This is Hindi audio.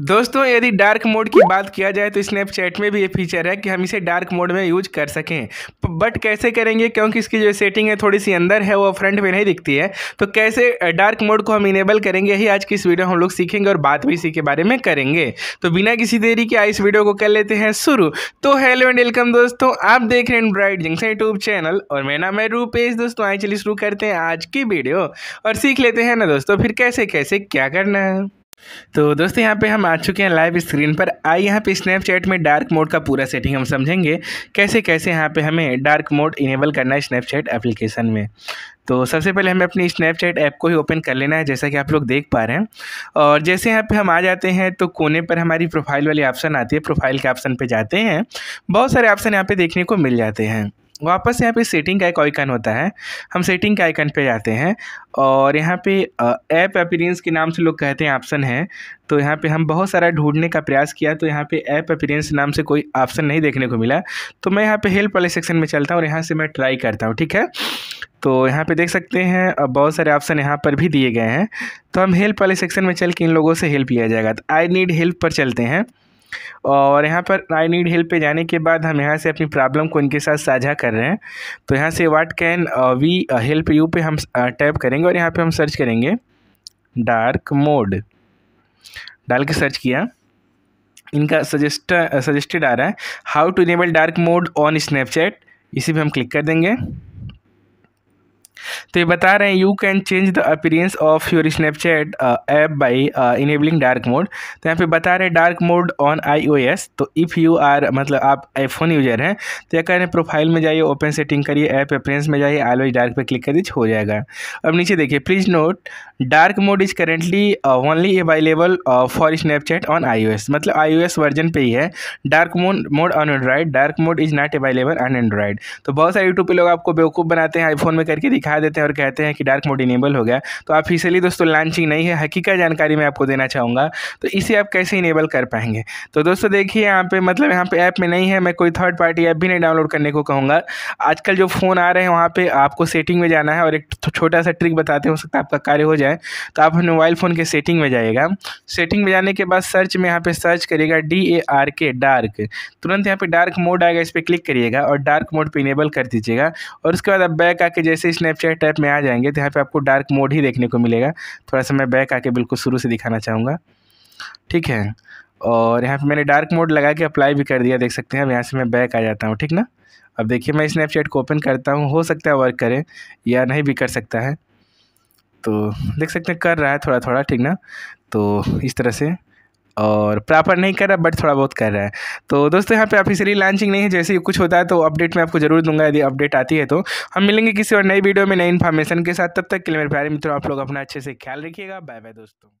दोस्तों यदि डार्क मोड की बात किया जाए तो स्नैपचैट में भी ये फीचर है कि हम इसे डार्क मोड में यूज कर सकें बट कैसे करेंगे क्योंकि इसकी जो सेटिंग है थोड़ी सी अंदर है वो फ्रंट में नहीं दिखती है तो कैसे डार्क मोड को हम इनेबल करेंगे ही आज की इस वीडियो हम लोग सीखेंगे और बात भी इसी के बारे में करेंगे तो बिना किसी देरी के आज इस वीडियो को कर लेते हैं शुरू तो हेलो एंड वेलकम दोस्तों आप देख रहे हैं ब्राइट जंक्शन यूट्यूब चैनल और मेरा नाम है रूपेश दोस्तों आए चलिए शुरू करते हैं आज की वीडियो और सीख लेते हैं ना दोस्तों फिर कैसे कैसे क्या करना है तो दोस्तों यहाँ पे हम आ चुके हैं लाइव स्क्रीन पर आई यहाँ पे स्नैपचैट में डार्क मोड का पूरा सेटिंग हम समझेंगे कैसे कैसे यहाँ पे हमें डार्क मोड इनेबल करना है स्नैपचैट एप्लीकेशन में तो सबसे पहले हमें अपनी स्नैपचैट ऐप को ही ओपन कर लेना है जैसा कि आप लोग देख पा रहे हैं और जैसे यहाँ पे हम आ जाते हैं तो कोने पर हमारी प्रोफाइल वाली ऑप्शन आती है प्रोफाइल के ऑप्शन पर जाते हैं बहुत सारे ऑप्शन यहाँ पे देखने को मिल जाते हैं वापस यहाँ पे सेटिंग का एक आइकन होता है हम सेटिंग के आइकन पे जाते हैं और यहाँ पे ऐप अपीरेंस के नाम से लोग कहते हैं ऑप्शन है तो यहाँ पे हम बहुत सारा ढूंढने का प्रयास किया तो यहाँ पे ऐप अपीरेंस नाम से कोई ऑप्शन नहीं देखने को मिला तो मैं यहाँ पे हेल्प वाले सेक्शन में चलता हूँ और यहाँ से मैं ट्राई करता हूँ ठीक है तो यहाँ पे देख सकते हैं बहुत सारे ऑप्शन यहाँ पर भी दिए गए हैं तो हम हेल्प वाले सेक्शन में चल के इन लोगों से हेल्प लिया जाएगा तो आई नीड हेल्प पर चलते हैं और यहाँ पर आई नीड हेल्प पे जाने के बाद हम यहाँ से अपनी प्रॉब्लम को इनके साथ साझा कर रहे हैं तो यहाँ से what can we help you पे हम टैप uh, करेंगे और यहाँ पे हम सर्च करेंगे डार्क मोड डाल के सर्च किया इनका सजेस्ट सजेस्टेड uh, आ रहा है how to enable dark mode on Snapchat इसी पर हम क्लिक कर देंगे तो ये बता रहे हैं you can change the appearance of your Snapchat app by enabling dark mode तो यहाँ पे बता रहे हैं डार्क मोड ऑन आईओएस तो इफ़ यू आर मतलब आप आईफोन यूजर हैं तो यह कह रहे हैं प्रोफाइल में जाइए ओपन सेटिंग करिए ऐप अपीरेंस में जाइए आलवेज डार्क पर क्लिक कर दीजिए हो जाएगा अब नीचे देखिए please note dark mode is currently only available for Snapchat on I मतलब आई वर्जन पे ही है dark mode mode on android dark mode is not available on android तो बहुत सारे यूट्यूब पर लोग आपको बेवकूफ़ बनाते हैं आईफोन में करके दिखा देते हैं और कहते हैं कि डार्क मोड इनेबल हो गया तो ऑफिशियली दोस्तों लॉन्चिंग नहीं है हकीका जानकारी मैं आपको देना चाहूँगा तो इसे आप कैसे इनेबल कर पाएंगे तो दोस्तों देखिए यहाँ पे मतलब यहाँ पे ऐप में नहीं है मैं कोई थर्ड पार्टी ऐप भी नहीं डाउनलोड करने को कहूँगा आजकल जो फ़ोन आ रहे हैं वहाँ पर आपको सेटिंग में जाना है और एक छोटा सा ट्रिक बताते हो सकता है आपका कार्य हो जाए तो आप मोबाइल फ़ोन के सेटिंग में जाइएगा सेटिंग में जाने के बाद सर्च में यहाँ पर सर्च करिएगा D A R K dark तुरंत यहाँ पर डार्क मोड आएगा इस पर क्लिक करिएगा और डार्क मोड पर इनेबल कर दीजिएगा और उसके बाद आप बैक आके जैसे स्नैपचैट ऐप सेटअप में आ जाएंगे तो यहाँ पे आपको डार्क मोड ही देखने को मिलेगा थोड़ा सा मैं बैक आके बिल्कुल शुरू से दिखाना चाहूँगा ठीक है और यहाँ पे मैंने डार्क मोड लगा के अप्लाई भी कर दिया देख सकते हैं अब यहाँ से मैं बैक आ जाता हूँ ठीक ना अब देखिए मैं स्नैपचैट को ओपन करता हूँ हो सकता है वर्क करें या नहीं भी कर सकता है तो देख सकते हैं कर रहा है थोड़ा थोड़ा ठीक ना तो इस तरह से और प्रॉपर नहीं कर रहा बट थोड़ा बहुत कर रहा है तो दोस्तों यहाँ पे ऑफिशियली लॉन्चिंग नहीं है जैसे ही कुछ होता है तो अपडेट मैं आपको जरूर दूंगा यदि अपडेट आती है तो हम मिलेंगे किसी और नई वीडियो में नई इन्फॉर्मेशन के साथ तब तक के लिए मेरे प्यारे मित्रों आप लोग अपना अच्छे से ख्याल रखिएगा बाय बाय दोस्तों